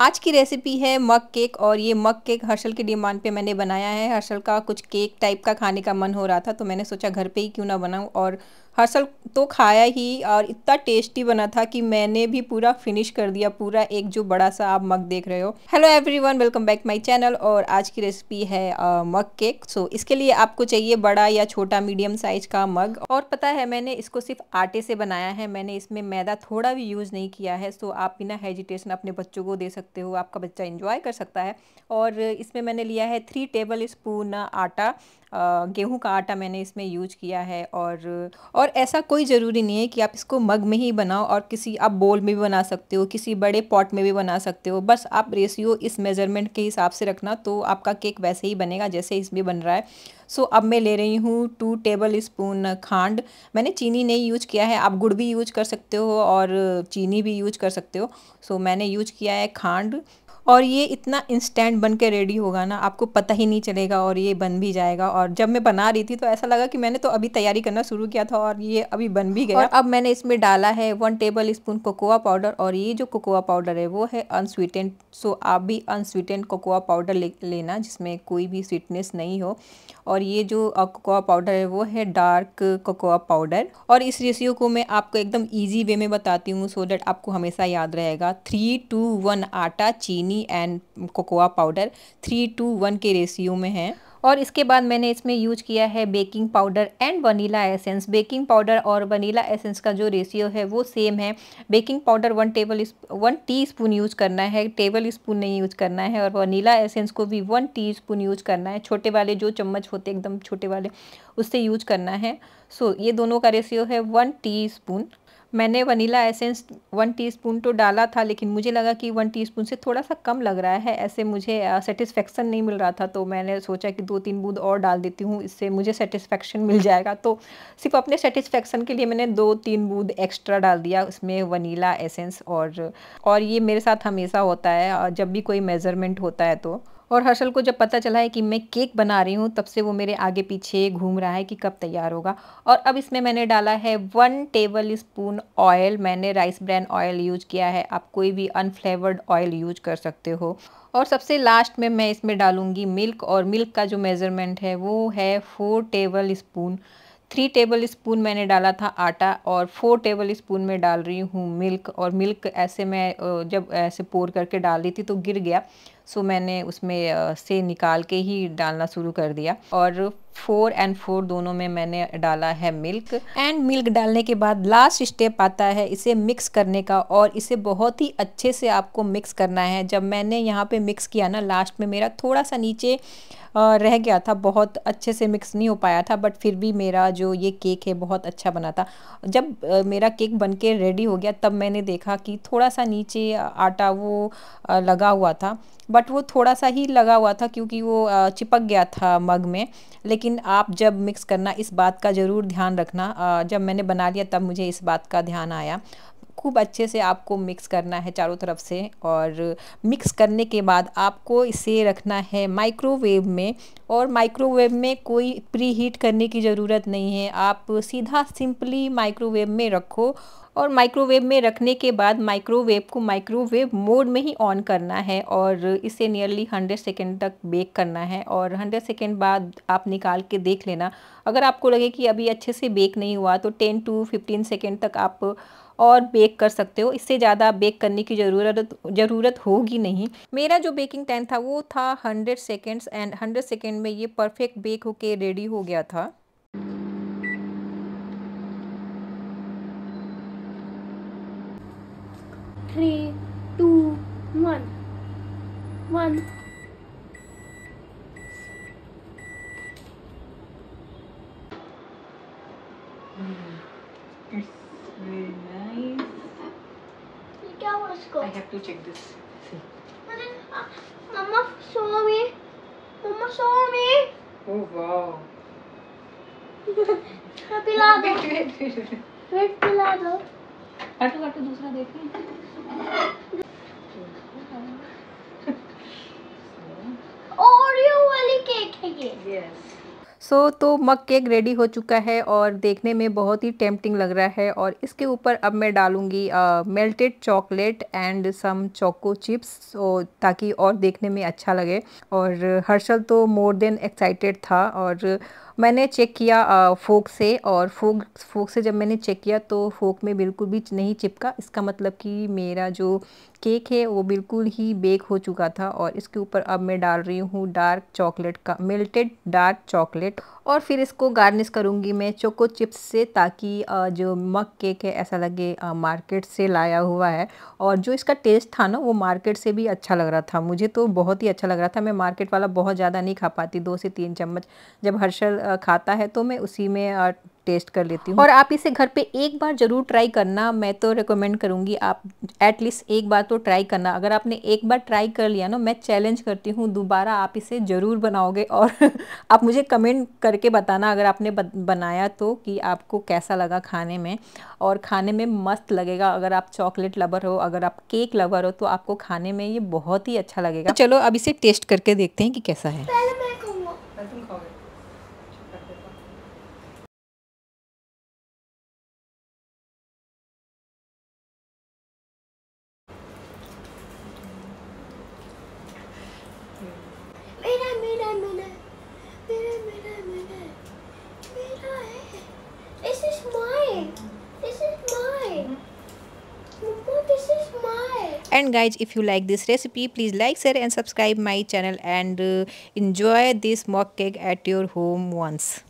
आज की रेसिपी है मग केक और ये मग केक हर्षल की डिमांड पे मैंने बनाया है हर्षल का कुछ केक टाइप का खाने का मन हो रहा था तो मैंने सोचा घर पे ही क्यों ना बनाऊँ और हसल तो खाया ही और इतना टेस्टी बना था कि मैंने भी पूरा फिनिश कर दिया पूरा एक जो बड़ा सा आप मग देख रहे हो hello everyone welcome back my channel और आज की रेसिपी है आ, मग केक सो so, इसके लिए आपको चाहिए बड़ा या छोटा मीडियम साइज का मग और पता है मैंने इसको सिर्फ आटे से बनाया है मैंने इसमें मैदा थोड़ा भी यूज़ नहीं किया है सो so आप बिना हेजिटेशन अपने बच्चों को दे सकते हो आपका बच्चा इंजॉय कर सकता है और इसमें मैंने लिया है थ्री टेबल स्पून आटा गेहूं का आटा मैंने इसमें यूज किया है और और ऐसा कोई ज़रूरी नहीं है कि आप इसको मग में ही बनाओ और किसी आप बोल में भी बना सकते हो किसी बड़े पॉट में भी बना सकते हो बस आप रेशियो इस मेज़रमेंट के हिसाब से रखना तो आपका केक वैसे ही बनेगा जैसे इसमें बन रहा है सो अब मैं ले रही हूँ टू टेबल स्पून खांड मैंने चीनी नहीं यूज किया है आप गुड़ भी यूज कर सकते हो और चीनी भी यूज कर सकते हो सो मैंने यूज किया है खांड और ये इतना इंस्टेंट बन के रेडी होगा ना आपको पता ही नहीं चलेगा और ये बन भी जाएगा और जब मैं बना रही थी तो ऐसा लगा कि मैंने तो अभी तैयारी करना शुरू किया था और ये अभी बन भी गया और अब मैंने इसमें डाला है one tablespoon cocoa powder और ये जो कोकोआ पाउडर है वो है अनस्वीटेंड सो आप भी अनस्वीटेंड कोकोआ पाउडर ले, लेना जिसमें कोई भी स्वीटनेस नहीं हो और ये जो कोकोआ पाउडर है वो है डार्क कोकोआ पाउडर और इस रेसियो को मैं आपको एकदम ईजी वे में बताती हूँ सो डैट आपको हमेशा याद रहेगा थ्री टू वन आटा चीनी चीनी and cocoa powder three two one के रेशियो में है और इसके बाद मैंने इसमें यूज किया है baking powder and vanilla essence baking powder और वनीला एसेंस का जो रेशियो है वो सेम है baking powder one table one teaspoon use करना है टेबल स्पून नहीं यूज करना है और वनीला एसेंस को भी वन टी स्पून यूज करना है छोटे वाले जो चम्मच होते एकदम छोटे वाले उससे यूज करना है सो so, ये दोनों का रेशियो है वन टी स्पून मैंने वनीला एसेंस वन टीस्पून तो डाला था लेकिन मुझे लगा कि वन टीस्पून से थोड़ा सा कम लग रहा है ऐसे मुझे सेटिस्फेक्शन नहीं मिल रहा था तो मैंने सोचा कि दो तीन बूंद और डाल देती हूँ इससे मुझे सेटिस्फेक्शन मिल जाएगा तो सिर्फ अपने सेटिस्फेक्शन के लिए मैंने दो तीन बूंद एक्स्ट्रा डाल दिया उसमें वनीला एसेंस और और ये मेरे साथ हमेशा होता है जब भी कोई मेज़रमेंट होता है तो और हर्षल को जब पता चला है कि मैं केक बना रही हूँ तब से वो मेरे आगे पीछे घूम रहा है कि कब तैयार होगा और अब इसमें मैंने डाला है वन टेबल स्पून ऑयल मैंने राइस ब्रैन ऑयल यूज किया है आप कोई भी अनफ्लेवर्ड ऑयल यूज कर सकते हो और सबसे लास्ट में मैं इसमें डालूँगी मिल्क और मिल्क का जो मेज़रमेंट है वो है four tablespoon three tablespoon मैंने डाला था आटा और फोर टेबल स्पून में डाल रही हूँ मिल्क और मिल्क ऐसे मैं जब ऐसे पोर करके डाल रही थी तो गिर गया सो मैंने उसमें से निकाल के ही डालना शुरू कर दिया और फोर एंड फोर दोनों में मैंने डाला है मिल्क एंड मिल्क डालने के बाद लास्ट स्टेप आता है इसे मिक्स करने का और इसे बहुत ही अच्छे से आपको मिक्स करना है जब मैंने यहाँ पे मिक्स किया ना लास्ट में मेरा थोड़ा सा नीचे रह गया था बहुत अच्छे से मिक्स नहीं हो पाया था बट फिर भी मेरा जो ये केक है बहुत अच्छा बना था जब मेरा केक बन के रेडी हो गया तब मैंने देखा कि थोड़ा सा नीचे आटा वो लगा हुआ था बट वो थोड़ा सा ही लगा हुआ था क्योंकि वो चिपक गया था मग में लेकिन आप जब मिक्स करना इस बात का ज़रूर ध्यान रखना जब मैंने बना लिया तब मुझे इस बात का ध्यान आया खूब अच्छे से आपको मिक्स करना है चारों तरफ से और मिक्स करने के बाद आपको इसे रखना है माइक्रोवेव में और माइक्रोवेव में कोई प्री हीट करने की ज़रूरत नहीं है आप सीधा सिंपली माइक्रोवेव में रखो और माइक्रोवेव में रखने के बाद माइक्रोवेव को माइक्रोवेव मोड में ही ऑन करना है और इसे नियरली हंड्रेड सेकेंड तक बेक करना है और हंड्रेड सेकेंड बाद आप निकाल के देख लेना अगर आपको लगे कि अभी अच्छे से बेक नहीं हुआ तो टेन टू फिफ्टीन सेकेंड तक आप और बेक कर सकते हो इससे ज़्यादा बेक करने की ज़रूरत ज़रूरत होगी नहीं मेरा जो बेकिंग टाइम था वो था hundred seconds and hundred second में ये परफेक्ट बेक होके रेडी हो गया था three two one one It's very nice. I have to check this. See. Mama, show me oh wow तो पिला दो वेट वेट वेट पिला दो हटो हटो दूसरा देखें ओरियो वाली केक है ये यस सो so, तो मग केक रेडी हो चुका है और देखने में बहुत ही टेम्पटिंग लग रहा है और इसके ऊपर अब मैं डालूंगी melted chocolate and some choco chips so ताकि और देखने में अच्छा लगे और हर्षल तो मोर देन एक्साइटेड था और मैंने चेक किया फोक से और फोक फोक से जब मैंने चेक किया तो फोक में बिल्कुल भी नहीं चिपका इसका मतलब कि मेरा जो केक है वो बिल्कुल ही बेक हो चुका था और इसके ऊपर अब मैं डाल रही हूँ डार्क चॉकलेट का मेल्टेड डार्क चॉकलेट और फिर इसको गार्निश करूँगी मैं चोको चिप्स से ताकि जो मक केक है ऐसा लगे मार्केट से लाया हुआ है और जो इसका टेस्ट था ना वो मार्केट से भी अच्छा लग रहा था मुझे तो बहुत ही अच्छा लग रहा था मैं मार्केट वाला बहुत ज़्यादा नहीं खा पाती दो से तीन चम्मच जब हर्षल खाता है तो मैं उसी में टेस्ट कर लेती हूँ और आप इसे घर पे एक बार ज़रूर ट्राई करना मैं तो रिकमेंड करूँगी आप एटलीस्ट एक बार तो ट्राई करना अगर आपने एक बार ट्राई कर लिया ना मैं चैलेंज करती हूँ दोबारा आप इसे ज़रूर बनाओगे और आप मुझे कमेंट करके बताना अगर आपने बनाया तो कि आपको कैसा लगा खाने में और खाने में मस्त लगेगा अगर आप चॉकलेट लवर हो अगर आप केक लवर हो तो आपको खाने में ये बहुत ही अच्छा लगेगा तो चलो अब इसे टेस्ट करके देखते हैं कि कैसा है Wait a minute. Wait a minute, minute. Wait a minute. This is mine. This is mine. And guys, if you like this recipe, please like, share and subscribe my channel and uh, enjoy this mock cake at your home once.